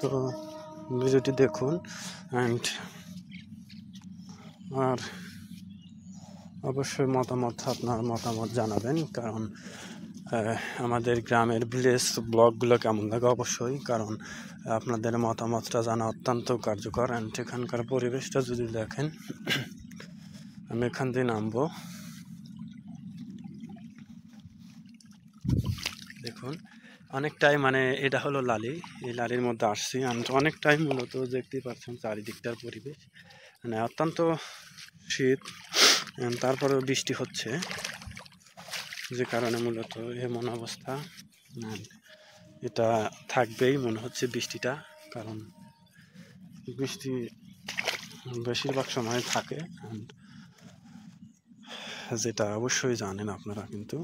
তো ভিডিওটি দেখুন অ্যান্ড আর অবশ্যই মতামত আপনার মতামত জানাবেন কারণ আমাদের গ্রামের ভিলেজ ব্লগগুলো কেমন লাগে অবশ্যই কারণ আপনাদের মতামতটা জানা অত্যন্ত কার্যকর অ্যান্ড এখানকার পরিবেশটা যদি দেখেন আমি এখান দিয়ে নামবো দেখুন অনেকটাই মানে এটা হলো লালি এই লালির মধ্যে আসছি আমি অনেকটাই মূলত দেখতেই পাচ্ছেন চারিদিকটার পরিবেশ মানে অত্যন্ত শীত তারপরে বৃষ্টি হচ্ছে যে কারণে মূলত এমন অবস্থা এটা থাকবেই মনে হচ্ছে বৃষ্টিটা কারণ বৃষ্টি বেশিরভাগ সময় থাকে যেটা অবশ্যই জানেন আপনারা কিন্তু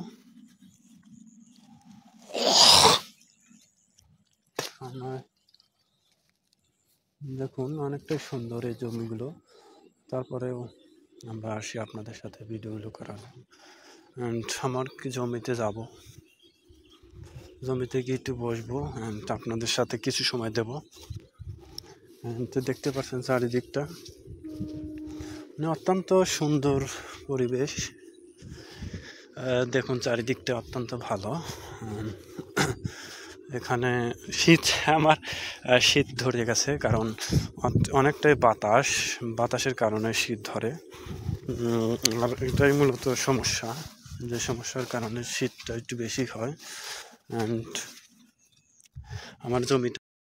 দেখুন অনেকটাই সুন্দর এই জমিগুলো তারপরেও আমরা আসি আপনাদের সাথে ভিডিওগুলো করার অ্যান্ড আমার জমিতে যাব জমিতে গিয়ে একটু বসবো অ্যান্ড আপনাদের সাথে কিছু সময় দেব অ্যান্ড দেখতে পাচ্ছেন চারিদিকটা মানে অত্যন্ত সুন্দর পরিবেশ দেখুন চারিদিকটা অত্যন্ত ভালো এখানে শীত আমার শীত ধরে গেছে কারণ অনেকটাই বাতাস বাতাসের কারণে শীত ধরে আর এটাই মূলত সমস্যা যে সমস্যার কারণে শীতটা একটু বেশি হয় অ্যান্ড আমার জমিটা